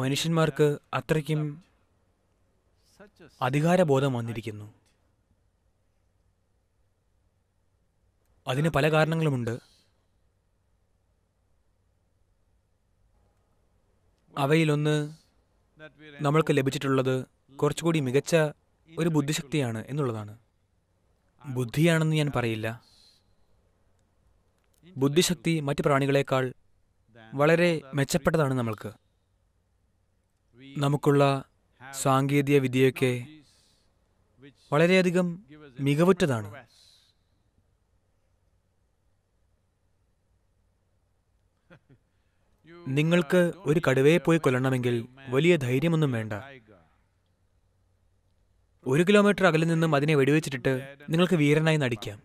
മനുഷ്യന്മാർക്ക് അത്രയ്ക്കും അധികാരബോധം വന്നിരിക്കുന്നു അതിന് പല കാരണങ്ങളുമുണ്ട് അവയിലൊന്ന് നമ്മൾക്ക് ലഭിച്ചിട്ടുള്ളത് കുറച്ചുകൂടി മികച്ച ഒരു ബുദ്ധിശക്തിയാണ് എന്നുള്ളതാണ് ബുദ്ധിയാണെന്ന് ഞാൻ പറയില്ല ബുദ്ധിശക്തി മറ്റ് പ്രാണികളെക്കാൾ വളരെ മെച്ചപ്പെട്ടതാണ് നമ്മൾക്ക് നമുക്കുള്ള സാങ്കേതിക വിദ്യയൊക്കെ വളരെയധികം മികവുറ്റതാണ് നിങ്ങൾക്ക് ഒരു കടുവയെ പോയി കൊല്ലണമെങ്കിൽ വലിയ ധൈര്യമൊന്നും വേണ്ട ഒരു കിലോമീറ്റർ അകലിൽ നിന്നും അതിനെ വെടിവെച്ചിട്ടിട്ട് നിങ്ങൾക്ക് വീരനായി നടിക്കാം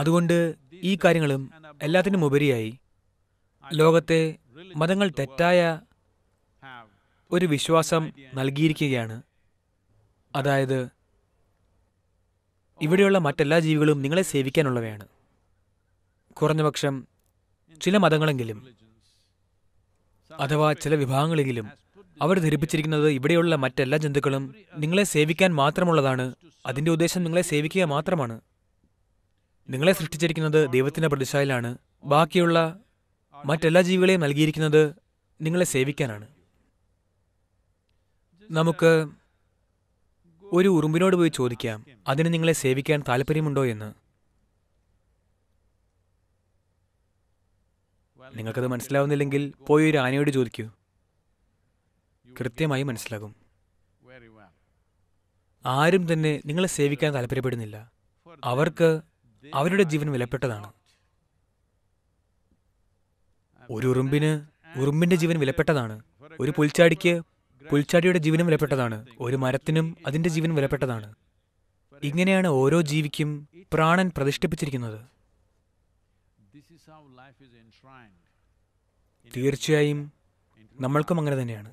അതുകൊണ്ട് ഈ കാര്യങ്ങളും എല്ലാത്തിനും ഉപരിയായി ലോകത്തെ മതങ്ങൾ തെറ്റായ ഒരു വിശ്വാസം നൽകിയിരിക്കുകയാണ് അതായത് ഇവിടെയുള്ള മറ്റെല്ലാ ജീവികളും നിങ്ങളെ സേവിക്കാനുള്ളവയാണ് കുറഞ്ഞപക്ഷം ചില മതങ്ങളെങ്കിലും അഥവാ ചില വിഭാഗങ്ങളെങ്കിലും അവർ ധരിപ്പിച്ചിരിക്കുന്നത് ഇവിടെയുള്ള മറ്റെല്ലാ ജന്തുക്കളും നിങ്ങളെ സേവിക്കാൻ മാത്രമുള്ളതാണ് അതിൻ്റെ ഉദ്ദേശം നിങ്ങളെ സേവിക്കുക മാത്രമാണ് നിങ്ങളെ സൃഷ്ടിച്ചിരിക്കുന്നത് ദൈവത്തിൻ്റെ പ്രതിഷ്ഠയിലാണ് ബാക്കിയുള്ള മറ്റെല്ലാ ജീവികളെയും നൽകിയിരിക്കുന്നത് നിങ്ങളെ സേവിക്കാനാണ് നമുക്ക് ഒരു ഉറുമ്പിനോട് പോയി ചോദിക്കാം അതിന് നിങ്ങളെ സേവിക്കാൻ താല്പര്യമുണ്ടോ എന്ന് നിങ്ങൾക്കത് മനസ്സിലാവുന്നില്ലെങ്കിൽ പോയി ഒരു ആനയോട് ചോദിക്കൂ കൃത്യമായി മനസ്സിലാകും ആരും തന്നെ നിങ്ങളെ സേവിക്കാൻ താല്പര്യപ്പെടുന്നില്ല അവർക്ക് അവരുടെ ജീവൻ വിലപ്പെട്ടതാണ് ഒരു ഉറുമ്പിന് ഉറുമ്പിന്റെ ജീവൻ വിലപ്പെട്ടതാണ് ഒരു പുൽച്ചാടിക്ക് പുൽച്ചാടിയുടെ ജീവനും വിലപ്പെട്ടതാണ് ഒരു മരത്തിനും അതിന്റെ ജീവൻ വിലപ്പെട്ടതാണ് ഇങ്ങനെയാണ് ഓരോ ജീവിക്കും പ്രാണൻ പ്രതിഷ്ഠിപ്പിച്ചിരിക്കുന്നത് തീർച്ചയായും നമ്മൾക്കും അങ്ങനെ തന്നെയാണ്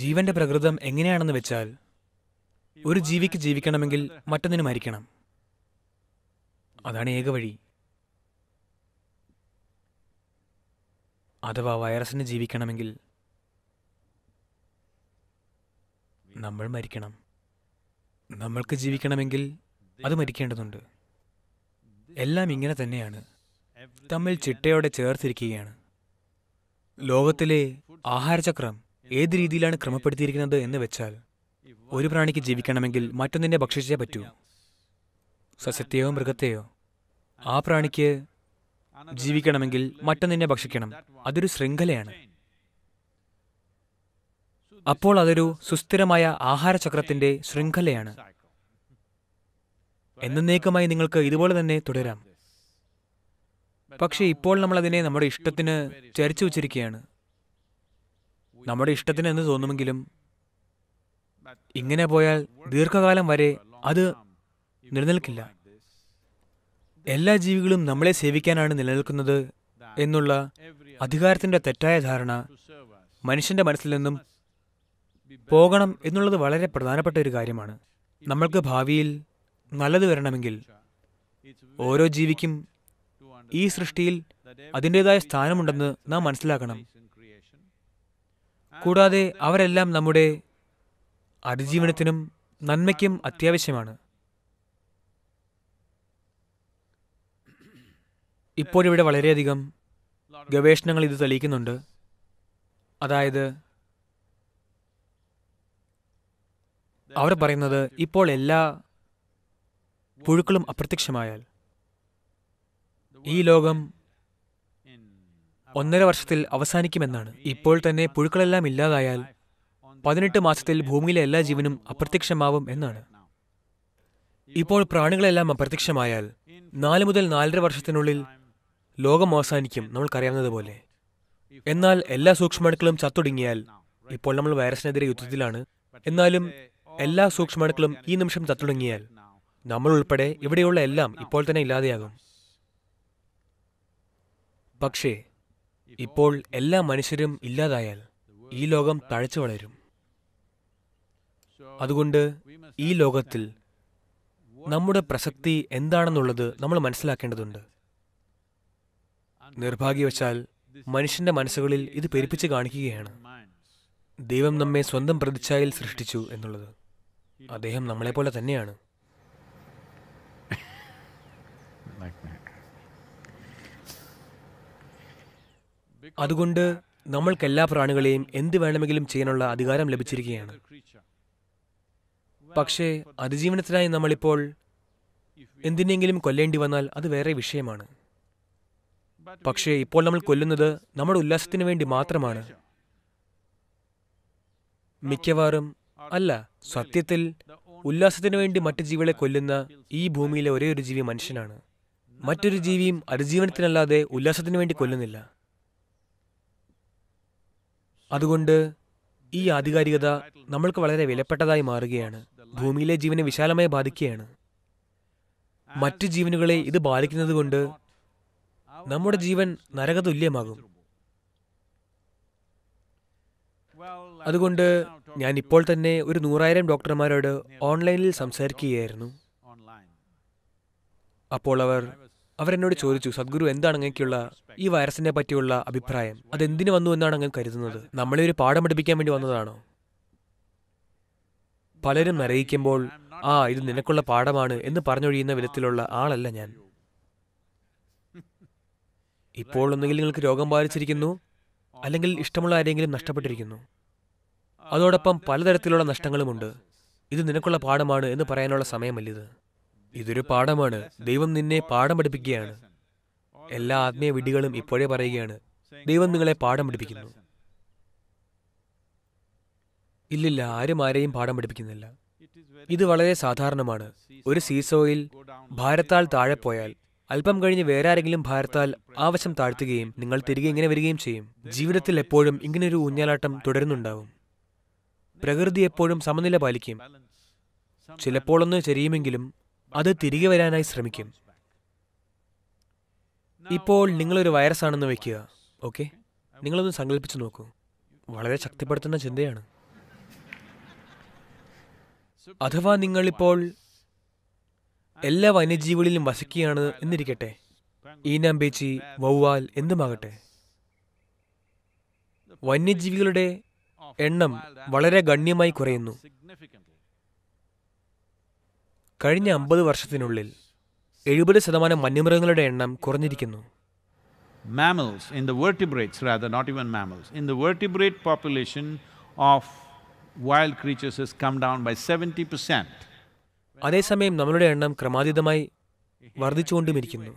ജീവന്റെ പ്രകൃതം എങ്ങനെയാണെന്ന് വെച്ചാൽ ഒരു ജീവിക്ക് ജീവിക്കണമെങ്കിൽ മറ്റൊന്നിനു മരിക്കണം അതാണ് ഏക വഴി അഥവാ വൈറസിന് ജീവിക്കണമെങ്കിൽ നമ്മൾ മരിക്കണം നമ്മൾക്ക് ജീവിക്കണമെങ്കിൽ അത് മരിക്കേണ്ടതുണ്ട് എല്ലാം ഇങ്ങനെ തന്നെയാണ് തമ്മിൽ ചിട്ടയോടെ ചേർത്തിരിക്കുകയാണ് ലോകത്തിലെ ആഹാരചക്രം ഏത് രീതിയിലാണ് ക്രമപ്പെടുത്തിയിരിക്കുന്നത് എന്ന് വെച്ചാൽ ഒരു പ്രാണിക്ക് ജീവിക്കണമെങ്കിൽ മറ്റൊന്നിനെ ഭക്ഷിച്ചേ പറ്റൂ സസ്യത്തെയോ മൃഗത്തെയോ ആ പ്രാണിക്ക് ജീവിക്കണമെങ്കിൽ മറ്റൊന്നിനെ ഭക്ഷിക്കണം അതൊരു ശൃംഖലയാണ് അപ്പോൾ അതൊരു സുസ്ഥിരമായ ആഹാരചക്രത്തിന്റെ ശൃംഖലയാണ് എന്നേക്കുമായി നിങ്ങൾക്ക് ഇതുപോലെ തന്നെ തുടരാം പക്ഷേ ഇപ്പോൾ നമ്മൾ അതിനെ നമ്മുടെ ഇഷ്ടത്തിന് ചരിച്ചു വച്ചിരിക്കുകയാണ് നമ്മുടെ ഇഷ്ടത്തിന് എന്ന് തോന്നുമെങ്കിലും ഇങ്ങനെ പോയാൽ ദീർഘകാലം വരെ അത് നിലനിൽക്കില്ല എല്ലാ ജീവികളും നമ്മളെ സേവിക്കാനാണ് നിലനിൽക്കുന്നത് എന്നുള്ള അധികാരത്തിൻ്റെ തെറ്റായ ധാരണ മനുഷ്യൻ്റെ മനസ്സിൽ നിന്നും പോകണം എന്നുള്ളത് വളരെ പ്രധാനപ്പെട്ട ഒരു കാര്യമാണ് നമ്മൾക്ക് ഭാവിയിൽ നല്ലത് വരണമെങ്കിൽ ഓരോ ജീവിക്കും ഈ സൃഷ്ടിയിൽ അതിൻ്റെതായ സ്ഥാനമുണ്ടെന്ന് നാം മനസ്സിലാക്കണം കൂടാതെ അവരെല്ലാം നമ്മുടെ അതിജീവനത്തിനും നന്മയ്ക്കും അത്യാവശ്യമാണ് ഇപ്പോഴിവിടെ വളരെയധികം ഗവേഷണങ്ങൾ ഇത് തെളിയിക്കുന്നുണ്ട് അതായത് അവർ പറയുന്നത് ഇപ്പോൾ എല്ലാ പുഴുക്കളും അപ്രത്യക്ഷമായാൽ ഈ ലോകം ഒന്നര വർഷത്തിൽ അവസാനിക്കുമെന്നാണ് ഇപ്പോൾ തന്നെ പുഴുക്കളെല്ലാം ഇല്ലാതായാൽ പതിനെട്ട് മാസത്തിൽ ഭൂമിയിലെ എല്ലാ ജീവനും അപ്രത്യക്ഷമാവും എന്നാണ് ഇപ്പോൾ പ്രാണികളെല്ലാം അപ്രത്യക്ഷമായാൽ നാല് മുതൽ നാലര വർഷത്തിനുള്ളിൽ ലോകം അവസാനിക്കും നമ്മൾക്കറിയാവുന്നതുപോലെ എന്നാൽ എല്ലാ സൂക്ഷ്മാണുക്കളും ചത്തൊടുങ്ങിയാൽ ഇപ്പോൾ നമ്മൾ വൈറസിനെതിരെ യുദ്ധത്തിലാണ് എന്നാലും എല്ലാ സൂക്ഷ്മാണുക്കളും ഈ നിമിഷം ചത്തൊടുങ്ങിയാൽ നമ്മൾ ഉൾപ്പെടെ ഇവിടെയുള്ള എല്ലാം ഇപ്പോൾ തന്നെ ഇല്ലാതെയാകും പക്ഷേ ഇപ്പോൾ എല്ലാ മനുഷ്യരും ഇല്ലാതായാൽ ഈ ലോകം തഴച്ചു വളരും അതുകൊണ്ട് ഈ ലോകത്തിൽ നമ്മുടെ പ്രസക്തി എന്താണെന്നുള്ളത് നമ്മൾ മനസ്സിലാക്കേണ്ടതുണ്ട് നിർഭാഗ്യവശാൽ മനുഷ്യന്റെ മനസ്സുകളിൽ ഇത് പെരുപ്പിച്ച് കാണിക്കുകയാണ് ദൈവം നമ്മെ സ്വന്തം പ്രതിച്ഛായയിൽ സൃഷ്ടിച്ചു എന്നുള്ളത് അദ്ദേഹം നമ്മളെപ്പോലെ തന്നെയാണ് അതുകൊണ്ട് നമ്മൾക്കെല്ലാ പ്രാണികളെയും എന്ത് വേണമെങ്കിലും ചെയ്യാനുള്ള അധികാരം ലഭിച്ചിരിക്കുകയാണ് പക്ഷേ അതിജീവനത്തിനായി നമ്മളിപ്പോൾ എന്തിനെങ്കിലും കൊല്ലേണ്ടി വന്നാൽ അത് വേറെ വിഷയമാണ് പക്ഷേ ഇപ്പോൾ നമ്മൾ കൊല്ലുന്നത് നമ്മുടെ ഉല്ലാസത്തിന് വേണ്ടി മാത്രമാണ് മിക്കവാറും അല്ല സത്യത്തിൽ ഉല്ലാസത്തിന് വേണ്ടി മറ്റു ജീവികളെ കൊല്ലുന്ന ഈ ഭൂമിയിലെ ഒരേ ഒരു ജീവി മനുഷ്യനാണ് മറ്റൊരു ജീവിയും അതിജീവനത്തിനല്ലാതെ ഉല്ലാസത്തിന് വേണ്ടി കൊല്ലുന്നില്ല അതുകൊണ്ട് ഈ ആധികാരികത നമ്മൾക്ക് വളരെ വിലപ്പെട്ടതായി മാറുകയാണ് ഭൂമിയിലെ ജീവനെ വിശാലമായി ബാധിക്കുകയാണ് മറ്റു ജീവനുകളെ ഇത് ബാധിക്കുന്നത് കൊണ്ട് നമ്മുടെ ജീവൻ നരകതുല്യമാകും അതുകൊണ്ട് ഞാൻ ഇപ്പോൾ തന്നെ ഒരു നൂറായിരം ഡോക്ടർമാരോട് ഓൺലൈനിൽ സംസാരിക്കുകയായിരുന്നു അപ്പോൾ അവർ അവരെന്നോട് ചോദിച്ചു സദ്ഗുരു എന്താണ് അങ്ങനെയൊക്കെയുള്ള ഈ വൈറസിനെ പറ്റിയുള്ള അഭിപ്രായം അതെന്തിനു വന്നു എന്നാണ് അങ്ങനെ കരുതുന്നത് നമ്മളെ ഒരു പാഠം പഠിപ്പിക്കാൻ വേണ്ടി വന്നതാണോ പലരും അറിയിക്കുമ്പോൾ ആ ഇത് നിനക്കുള്ള പാഠമാണ് എന്ന് പറഞ്ഞൊഴിയുന്ന വിധത്തിലുള്ള ആളല്ല ഞാൻ ഇപ്പോൾ ഒന്നുകിൽ നിങ്ങൾക്ക് രോഗം ബാധിച്ചിരിക്കുന്നു അല്ലെങ്കിൽ ഇഷ്ടമുള്ള ആരെങ്കിലും നഷ്ടപ്പെട്ടിരിക്കുന്നു അതോടൊപ്പം പലതരത്തിലുള്ള നഷ്ടങ്ങളുമുണ്ട് ഇത് നിനക്കുള്ള പാഠമാണ് എന്ന് പറയാനുള്ള സമയമല്ലിത് ഇതൊരു പാഠമാണ് ദൈവം നിന്നെ പാഠം പഠിപ്പിക്കുകയാണ് എല്ലാ ആത്മീയ വിഡികളും ഇപ്പോഴേ പറയുകയാണ് ദൈവം നിങ്ങളെ പാഠം പഠിപ്പിക്കുന്നു ഇല്ലില്ല ആരും ആരെയും പാഠം പഠിപ്പിക്കുന്നില്ല ഇത് വളരെ സാധാരണമാണ് ഒരു സീസോയിൽ ഭാരത്താൽ താഴെ പോയാൽ അല്പം കഴിഞ്ഞ് വേറെ ആരെങ്കിലും ഭാരത്താൽ ആവശ്യം താഴ്ത്തുകയും നിങ്ങൾ തിരികെ ഇങ്ങനെ വരികയും ചെയ്യും ജീവിതത്തിൽ എപ്പോഴും ഇങ്ങനൊരു ഊഞ്ഞാലാട്ടം തുടരുന്നുണ്ടാവും പ്രകൃതി എപ്പോഴും സമനില പാലിക്കും ചിലപ്പോഴൊന്ന് ചെറിയുമെങ്കിലും അത് തിരികെ വരാനായി ശ്രമിക്കും ഇപ്പോൾ uh, നിങ്ങളൊരു വൈറസ് ആണെന്ന് വയ്ക്കുക ഓക്കെ നിങ്ങളൊന്ന് സങ്കല്പിച്ചു നോക്കൂ വളരെ ശക്തിപ്പെടുത്തുന്ന ചിന്തയാണ് അഥവാ നിങ്ങളിപ്പോൾ എല്ലാ വന്യജീവികളിലും വസിക്കുകയാണ് എന്നിരിക്കട്ടെ നമ്പേച്ചി വവ്വാൽ എന്തുമാകട്ടെ വന്യജീവികളുടെ എണ്ണം വളരെ ഗണ്യമായി കുറയുന്നു കഴിഞ്ഞ അമ്പത് വർഷത്തിനുള്ളിൽ എഴുപത് ശതമാനം വന്യമൃഗങ്ങളുടെ എണ്ണം കുറഞ്ഞിരിക്കുന്നു Mammals in the vertebrates, rather, not even mammals, in the vertebrate population of wild creatures has come down by 70%. അതേസമയം നമ്മളുടെ എണ്ണം ക്രമാതീതമായി വർദ്ധിച്ചുകൊണ്ടുമിരിക്കുന്നു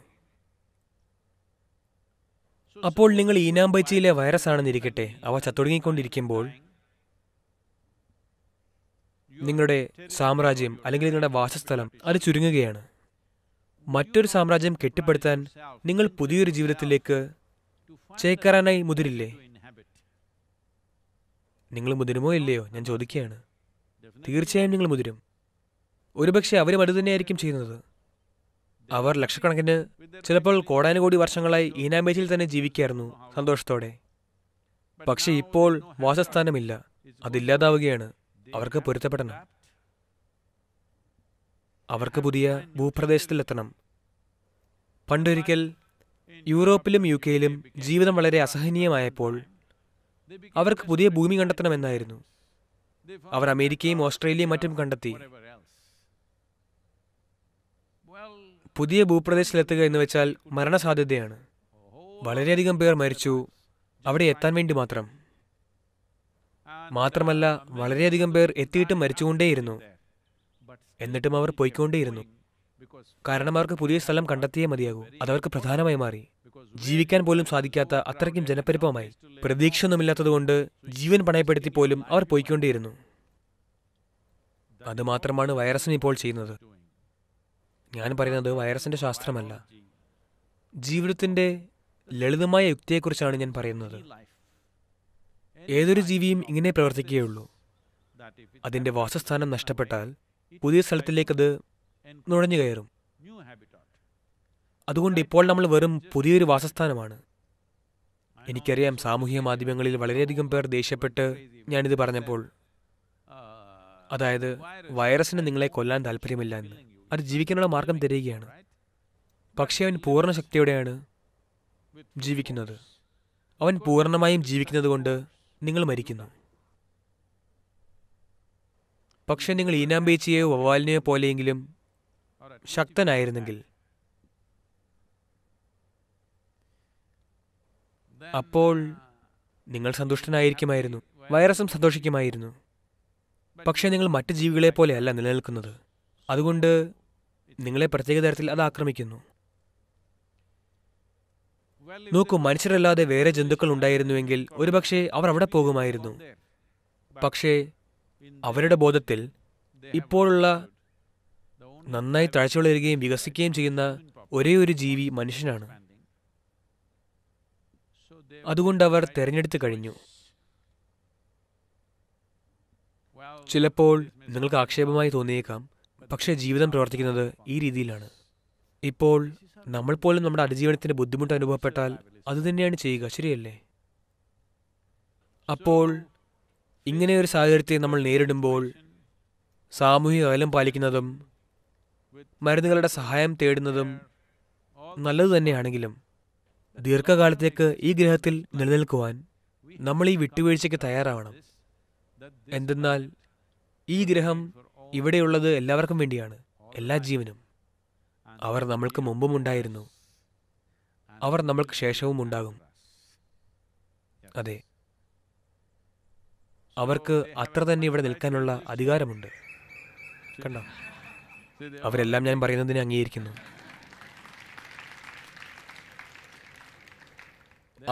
അപ്പോൾ നിങ്ങൾ ഈനാമ്പൈച്ചയിലെ വൈറസ് ആണെന്നിരിക്കട്ടെ അവ ചത്തൊടുങ്ങിക്കൊണ്ടിരിക്കുമ്പോൾ നിങ്ങളുടെ സാമ്രാജ്യം അല്ലെങ്കിൽ നിങ്ങളുടെ വാസസ്ഥലം അത് ചുരുങ്ങുകയാണ് മറ്റൊരു സാമ്രാജ്യം കെട്ടിപ്പടുത്താൻ നിങ്ങൾ പുതിയൊരു ജീവിതത്തിലേക്ക് ചേക്കറാനായി മുതിരില്ലേ നിങ്ങൾ മുതിരുമോ ഇല്ലയോ ഞാൻ ചോദിക്കുകയാണ് തീർച്ചയായും നിങ്ങൾ മുതിരും ഒരുപക്ഷെ അവരും അത് തന്നെയായിരിക്കും ചെയ്യുന്നത് അവർ ലക്ഷക്കണക്കിന് ചിലപ്പോൾ കോടാനുകോടി വർഷങ്ങളായി ഈനാമേജിൽ തന്നെ ജീവിക്കായിരുന്നു സന്തോഷത്തോടെ പക്ഷേ ഇപ്പോൾ വാസസ്ഥാനമില്ല അതില്ലാതാവുകയാണ് അവർക്ക് പൊരുത്തപ്പെടണം അവർക്ക് പുതിയ ഭൂപ്രദേശത്തിലെത്തണം പണ്ടൊരിക്കൽ യൂറോപ്പിലും യു കെയിലും ജീവിതം വളരെ അസഹനീയമായപ്പോൾ അവർക്ക് പുതിയ ഭൂമി കണ്ടെത്തണമെന്നായിരുന്നു അവർ അമേരിക്കയും ഓസ്ട്രേലിയയും മറ്റും കണ്ടെത്തി പുതിയ ഭൂപ്രദേശത്തിലെത്തുക എന്ന് വെച്ചാൽ മരണസാധ്യതയാണ് വളരെയധികം പേർ മരിച്ചു അവിടെ എത്താൻ വേണ്ടി മാത്രം മാത്രമല്ല വളരെയധികം പേർ എത്തിയിട്ടും മരിച്ചുകൊണ്ടേയിരുന്നു എന്നിട്ടും അവർ പോയിക്കൊണ്ടേയിരുന്നു കാരണം അവർക്ക് പുതിയ സ്ഥലം കണ്ടെത്തിയേ മതിയാകൂ അതവർക്ക് പ്രധാനമായി മാറി ജീവിക്കാൻ പോലും സാധിക്കാത്ത അത്രയ്ക്കും ജനപരിപ്പമായി പ്രതീക്ഷയൊന്നുമില്ലാത്തതുകൊണ്ട് ജീവൻ പണയപ്പെടുത്തി പോലും അവർ പോയിക്കൊണ്ടേയിരുന്നു അതുമാത്രമാണ് വൈറസിന് ഇപ്പോൾ ചെയ്യുന്നത് ഞാൻ പറയുന്നത് വൈറസിൻ്റെ ശാസ്ത്രമല്ല ജീവിതത്തിൻ്റെ ലളിതമായ യുക്തിയെക്കുറിച്ചാണ് ഞാൻ പറയുന്നത് ഏതൊരു ജീവിയും ഇങ്ങനെ പ്രവർത്തിക്കുകയുള്ളൂ അതിൻ്റെ വാസസ്ഥാനം നഷ്ടപ്പെട്ടാൽ പുതിയ സ്ഥലത്തിലേക്കത് നുഴഞ്ഞു കയറും അതുകൊണ്ട് ഇപ്പോൾ നമ്മൾ വെറും പുതിയൊരു വാസസ്ഥാനമാണ് എനിക്കറിയാം സാമൂഹ്യ മാധ്യമങ്ങളിൽ വളരെയധികം പേർ ദേഷ്യപ്പെട്ട് ഞാനിത് പറഞ്ഞപ്പോൾ അതായത് വൈറസിന് നിങ്ങളെ കൊല്ലാൻ താല്പര്യമില്ല എന്ന് അത് ജീവിക്കാനുള്ള മാർഗം തരികയാണ് പക്ഷേ അവൻ പൂർണ്ണ ശക്തിയോടെയാണ് ജീവിക്കുന്നത് അവൻ പൂർണ്ണമായും ജീവിക്കുന്നത് കൊണ്ട് നിങ്ങൾ മരിക്കുന്നു പക്ഷേ നിങ്ങൾ ഈനാംബേച്ചിയെയോ വവാലിനെയോ പോലെയെങ്കിലും ശക്തനായിരുന്നെങ്കിൽ അപ്പോൾ നിങ്ങൾ സന്തുഷ്ടനായിരിക്കുമായിരുന്നു വൈറസും സന്തോഷിക്കുമായിരുന്നു പക്ഷേ നിങ്ങൾ മറ്റ് ജീവികളെ പോലെയല്ല നിലനിൽക്കുന്നത് അതുകൊണ്ട് നിങ്ങളെ പ്രത്യേക തരത്തിൽ അത് ആക്രമിക്കുന്നു നോക്കൂ മനുഷ്യരല്ലാതെ വേറെ ജന്തുക്കൾ ഉണ്ടായിരുന്നുവെങ്കിൽ ഒരുപക്ഷെ അവർ അവിടെ പോകുമായിരുന്നു പക്ഷേ അവരുടെ ബോധത്തിൽ ഇപ്പോഴുള്ള നന്നായി താഴ്ച വളരുകയും വികസിക്കുകയും ചെയ്യുന്ന ഒരേ ഒരു ജീവി മനുഷ്യനാണ് അതുകൊണ്ട് അവർ തിരഞ്ഞെടുത്തു കഴിഞ്ഞു ചിലപ്പോൾ നിങ്ങൾക്ക് ആക്ഷേപമായി തോന്നിയേക്കാം പക്ഷേ ജീവിതം പ്രവർത്തിക്കുന്നത് ഈ രീതിയിലാണ് ഇപ്പോൾ നമ്മൾ പോലും നമ്മുടെ അതിജീവനത്തിന്റെ ബുദ്ധിമുട്ട് അനുഭവപ്പെട്ടാൽ അത് തന്നെയാണ് ചെയ്യുക ശരിയല്ലേ അപ്പോൾ ഇങ്ങനെ ഒരു സാഹചര്യത്തെ നമ്മൾ നേരിടുമ്പോൾ സാമൂഹിക അകലം പാലിക്കുന്നതും മരുന്നുകളുടെ സഹായം തേടുന്നതും നല്ലതു തന്നെയാണെങ്കിലും ദീർഘകാലത്തേക്ക് ഈ ഗ്രഹത്തിൽ നിലനിൽക്കുവാൻ നമ്മൾ ഈ വിട്ടുവീഴ്ചയ്ക്ക് തയ്യാറാവണം എന്തെന്നാൽ ഈ ഗ്രഹം ഇവിടെയുള്ളത് എല്ലാവർക്കും വേണ്ടിയാണ് എല്ലാ ജീവനും അവർ നമ്മൾക്ക് മുമ്പും ഉണ്ടായിരുന്നു അവർ നമ്മൾക്ക് ശേഷവും ഉണ്ടാകും അതെ അവർക്ക് അത്ര തന്നെ ഇവിടെ നിൽക്കാനുള്ള അധികാരമുണ്ട് കണ്ടോ അവരെല്ലാം ഞാൻ പറയുന്നതിനെ അംഗീകരിക്കുന്നു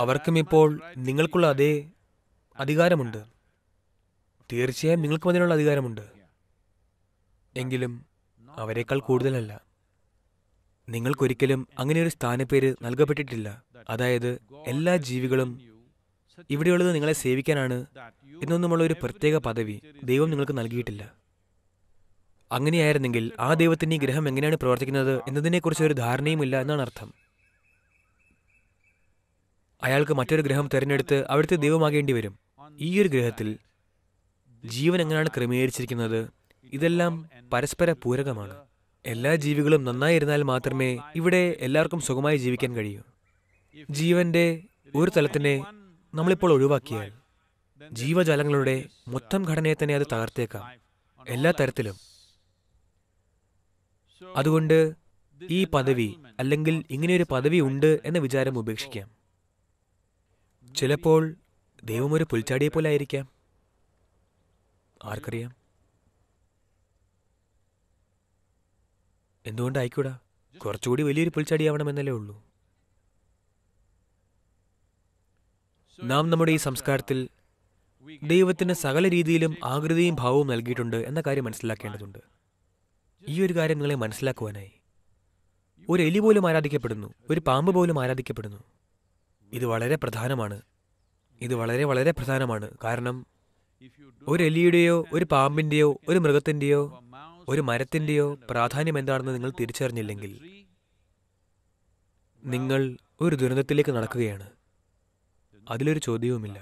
അവർക്കും ഇപ്പോൾ നിങ്ങൾക്കുള്ള അതേ അധികാരമുണ്ട് തീർച്ചയായും നിങ്ങൾക്കും അതിനുള്ള അധികാരമുണ്ട് എങ്കിലും അവരെക്കാൾ കൂടുതലല്ല നിങ്ങൾക്കൊരിക്കലും അങ്ങനെ ഒരു സ്ഥാനപ്പേര് നൽകപ്പെട്ടിട്ടില്ല അതായത് എല്ലാ ജീവികളും ഇവിടെയുള്ളത് നിങ്ങളെ സേവിക്കാനാണ് എന്നൊന്നുമുള്ള ഒരു പ്രത്യേക പദവി ദൈവം നിങ്ങൾക്ക് നൽകിയിട്ടില്ല അങ്ങനെയായിരുന്നെങ്കിൽ ആ ദൈവത്തിന് ഈ ഗ്രഹം എങ്ങനെയാണ് പ്രവർത്തിക്കുന്നത് എന്നതിനെക്കുറിച്ച് ഒരു ധാരണയുമില്ല എന്നാണ് അർത്ഥം അയാൾക്ക് മറ്റൊരു ഗ്രഹം തിരഞ്ഞെടുത്ത് അവിടുത്തെ ദൈവമാകേണ്ടി വരും ഈ ഒരു ഗ്രഹത്തിൽ ജീവൻ എങ്ങനെയാണ് ക്രമീകരിച്ചിരിക്കുന്നത് ഇതെല്ലാം പരസ്പര പൂരകമാണ് എല്ലാ ജീവികളും നന്നായിരുന്നാൽ മാത്രമേ ഇവിടെ എല്ലാവർക്കും സുഖമായി ജീവിക്കാൻ കഴിയൂ ജീവന്റെ ഒരു തലത്തിനെ നമ്മളിപ്പോൾ ഒഴിവാക്കിയാൽ ജീവജാലങ്ങളുടെ മൊത്തം ഘടനയെ തന്നെ അത് തകർത്തേക്കാം എല്ലാ തരത്തിലും അതുകൊണ്ട് ഈ പദവി അല്ലെങ്കിൽ ഇങ്ങനെയൊരു പദവി ഉണ്ട് എന്ന വിചാരം ഉപേക്ഷിക്കാം ചിലപ്പോൾ ദൈവം ഒരു പുൽച്ചാടിയെ പോലെ ആയിരിക്കാം ആർക്കറിയാം എന്തുകൊണ്ട് കുറച്ചുകൂടി വലിയൊരു പുൽച്ചാടിയാവണമെന്നല്ലേ ഉള്ളൂ നാം നമ്മുടെ ഈ സംസ്കാരത്തിൽ ദൈവത്തിന് സകല രീതിയിലും ആകൃതിയും ഭാവവും നൽകിയിട്ടുണ്ട് എന്ന കാര്യം മനസ്സിലാക്കേണ്ടതുണ്ട് ഈ ഒരു കാര്യം നിങ്ങളെ മനസ്സിലാക്കുവാനായി ഒരു എലി പോലും ആരാധിക്കപ്പെടുന്നു ഒരു പാമ്പ് പോലും ആരാധിക്കപ്പെടുന്നു ഇത് വളരെ പ്രധാനമാണ് ഇത് വളരെ വളരെ പ്രധാനമാണ് കാരണം ഒരു എലിയുടെയോ ഒരു പാമ്പിൻ്റെയോ ഒരു മൃഗത്തിൻ്റെയോ ഒരു മരത്തിൻ്റെയോ പ്രാധാന്യം എന്താണെന്ന് നിങ്ങൾ തിരിച്ചറിഞ്ഞില്ലെങ്കിൽ നിങ്ങൾ ഒരു ദുരന്തത്തിലേക്ക് നടക്കുകയാണ് അതിലൊരു ചോദ്യവുമില്ല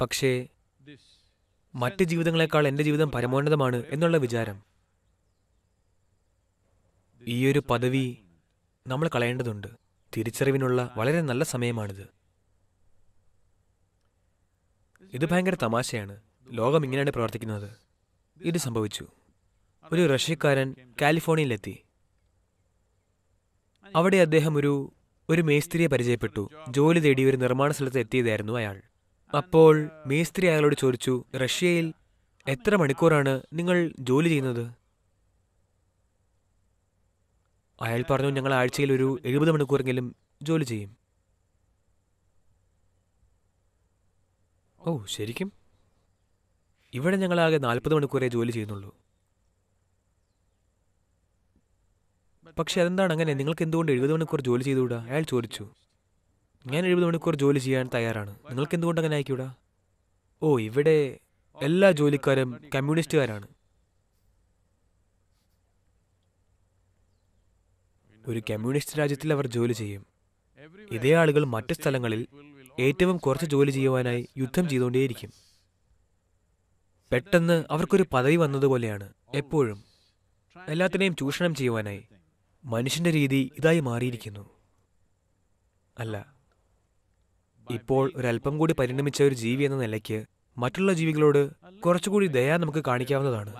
പക്ഷേ മറ്റ് ജീവിതങ്ങളെക്കാൾ എൻ്റെ ജീവിതം പരമോന്നതമാണ് എന്നുള്ള വിചാരം ഈയൊരു പദവി നമ്മൾ കളയേണ്ടതുണ്ട് തിരിച്ചറിവിനുള്ള വളരെ നല്ല സമയമാണിത് ഇത് ഭയങ്കര തമാശയാണ് ലോകം ഇങ്ങനെയാണ് പ്രവർത്തിക്കുന്നത് ഇത് സംഭവിച്ചു ഒരു റഷ്യക്കാരൻ കാലിഫോർണിയയിലെത്തി അവിടെ അദ്ദേഹം ഒരു ഒരു മേസ്ത്രിയെ പരിചയപ്പെട്ടു ജോലി തേടി ഒരു നിർമ്മാണ സ്ഥലത്ത് എത്തിയതായിരുന്നു അയാൾ അപ്പോൾ മേസ്ത്രി അയാളോട് ചോദിച്ചു റഷ്യയിൽ എത്ര മണിക്കൂറാണ് നിങ്ങൾ ജോലി ചെയ്യുന്നത് അയാൾ പറഞ്ഞു ഞങ്ങൾ ആഴ്ചയിൽ ഒരു എഴുപത് മണിക്കൂറെങ്കിലും ജോലി ചെയ്യും ഓ ശരിക്കും ഇവിടെ ഞങ്ങളാകെ നാൽപ്പത് മണിക്കൂറേ ജോലി ചെയ്യുന്നുള്ളൂ പക്ഷെ അതെന്താണ് അങ്ങനെ നിങ്ങൾക്ക് എന്തുകൊണ്ട് എഴുപത് മണിക്കൂർ ജോലി ചെയ്തുകൂടാ അയാൾ ചോദിച്ചു ഞാൻ എഴുപത് മണിക്കൂർ ജോലി ചെയ്യാൻ തയ്യാറാണ് നിങ്ങൾക്ക് എന്തുകൊണ്ട് അങ്ങനെ അയക്കൂടാ ഓ ഇവിടെ എല്ലാ ജോലിക്കാരും കമ്മ്യൂണിസ്റ്റുകാരാണ് ഒരു കമ്മ്യൂണിസ്റ്റ് രാജ്യത്തിൽ അവർ ജോലി ചെയ്യും ഇതേ ആളുകൾ മറ്റ് സ്ഥലങ്ങളിൽ ഏറ്റവും കുറച്ച് ജോലി ചെയ്യുവാനായി യുദ്ധം ചെയ്തുകൊണ്ടേയിരിക്കും പെട്ടെന്ന് അവർക്കൊരു പദവി വന്നതുപോലെയാണ് എപ്പോഴും എല്ലാത്തിനെയും ചൂഷണം ചെയ്യുവാനായി മനുഷ്യന്റെ രീതി ഇതായി മാറിയിരിക്കുന്നു അല്ല ഇപ്പോൾ ഒരല്പം കൂടി പരിണമിച്ച ഒരു ജീവി എന്ന നിലയ്ക്ക് മറ്റുള്ള ജീവികളോട് കുറച്ചുകൂടി ദയ നമുക്ക് കാണിക്കാവുന്നതാണ്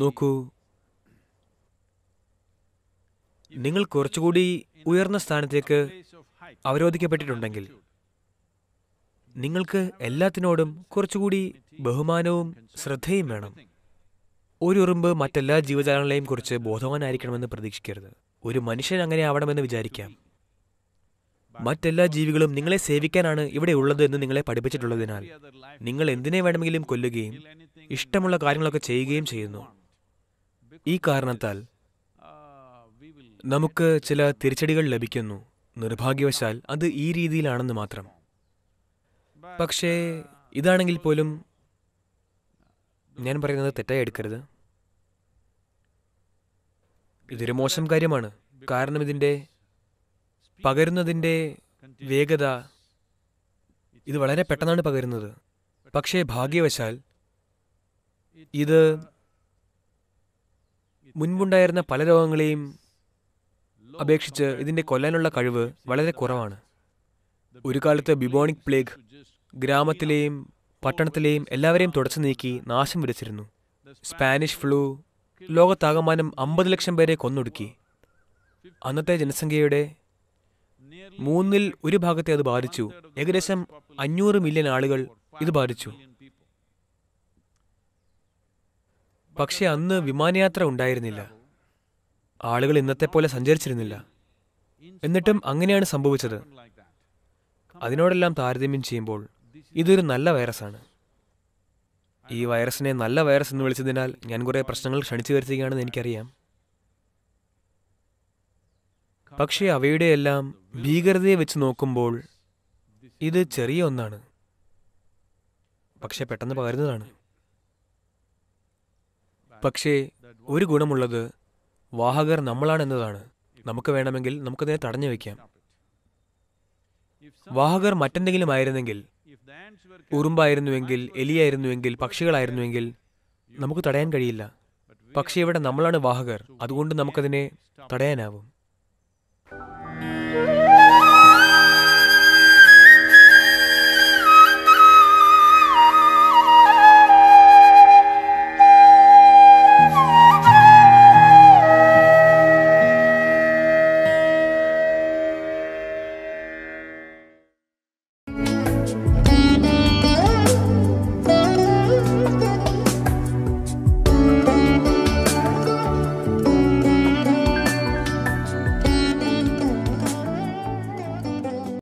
നോക്കൂ നിങ്ങൾ കുറച്ചുകൂടി ഉയർന്ന സ്ഥാനത്തേക്ക് അവരോധിക്കപ്പെട്ടിട്ടുണ്ടെങ്കിൽ നിങ്ങൾക്ക് എല്ലാത്തിനോടും കുറച്ചുകൂടി ബഹുമാനവും ശ്രദ്ധയും വേണം ഒരു ഉറുമ്പ് മറ്റെല്ലാ ജീവജാലങ്ങളെയും കുറിച്ച് ബോധവാനായിരിക്കണമെന്ന് പ്രതീക്ഷിക്കരുത് ഒരു മനുഷ്യൻ അങ്ങനെ ആവണമെന്ന് വിചാരിക്കാം മറ്റെല്ലാ ജീവികളും നിങ്ങളെ സേവിക്കാനാണ് ഇവിടെ ഉള്ളത് എന്ന് നിങ്ങളെ പഠിപ്പിച്ചിട്ടുള്ളതിനാൽ നിങ്ങൾ എന്തിനെ വേണമെങ്കിലും കൊല്ലുകയും ഇഷ്ടമുള്ള കാര്യങ്ങളൊക്കെ ചെയ്യുകയും ചെയ്യുന്നു ഈ കാരണത്താൽ നമുക്ക് ചില തിരിച്ചടികൾ ലഭിക്കുന്നു നിർഭാഗ്യവശാൽ അത് ഈ രീതിയിലാണെന്ന് മാത്രം പക്ഷേ ഇതാണെങ്കിൽ പോലും ഞാൻ പറയുന്നത് തെറ്റായി എടുക്കരുത് ഇതൊരു മോശം കാര്യമാണ് കാരണം ഇതിൻ്റെ പകരുന്നതിൻ്റെ വേഗത ഇത് വളരെ പെട്ടെന്നാണ് പകരുന്നത് പക്ഷേ ഭാഗ്യവശാൽ ഇത് മുൻപുണ്ടായിരുന്ന പല രോഗങ്ങളെയും അപേക്ഷിച്ച് ഇതിൻ്റെ കൊല്ലാനുള്ള കഴിവ് വളരെ കുറവാണ് ഒരു കാലത്ത് ബിബോണിക് പ്ലേഗ് ഗ്രാമത്തിലെയും പട്ടണത്തിലെയും എല്ലാവരെയും തുടച്ചു നീക്കി നാശം വിതച്ചിരുന്നു സ്പാനിഷ് ഫ്ലൂ ലോകത്താകമാനം അമ്പത് ലക്ഷം പേരെ കൊന്നൊടുക്കി അന്നത്തെ ജനസംഖ്യയുടെ മൂന്നിൽ ഒരു ഭാഗത്തെ അത് ബാധിച്ചു ഏകദേശം അഞ്ഞൂറ് മില്യൺ ആളുകൾ ഇത് ബാധിച്ചു പക്ഷേ അന്ന് വിമാനയാത്ര ഉണ്ടായിരുന്നില്ല ആളുകൾ ഇന്നത്തെ പോലെ സഞ്ചരിച്ചിരുന്നില്ല എന്നിട്ടും അങ്ങനെയാണ് സംഭവിച്ചത് അതിനോടെല്ലാം താരതമ്യം ചെയ്യുമ്പോൾ ഇതൊരു നല്ല വൈറസാണ് ഈ വൈറസിനെ നല്ല വൈറസ് എന്ന് വിളിച്ചതിനാൽ ഞാൻ കുറേ പ്രശ്നങ്ങൾ ക്ഷണിച്ചു വരുത്തുകയാണെന്ന് എനിക്കറിയാം പക്ഷേ അവയുടെയെല്ലാം ഭീകരതയെ വെച്ച് നോക്കുമ്പോൾ ഇത് ചെറിയ ഒന്നാണ് പക്ഷെ പെട്ടെന്ന് പകരുന്നതാണ് പക്ഷേ ഒരു ഗുണമുള്ളത് വാഹകർ നമ്മളാണെന്നതാണ് നമുക്ക് വേണമെങ്കിൽ നമുക്കതിനെ തടഞ്ഞു വയ്ക്കാം വാഹകർ മറ്റെന്തെങ്കിലും ആയിരുന്നെങ്കിൽ ഉറുമ്പായിരുന്നുവെങ്കിൽ എലിയായിരുന്നുവെങ്കിൽ പക്ഷികളായിരുന്നുവെങ്കിൽ നമുക്ക് തടയാൻ കഴിയില്ല പക്ഷേ ഇവിടെ നമ്മളാണ് വാഹകർ അതുകൊണ്ട് നമുക്കതിനെ തടയാനാവും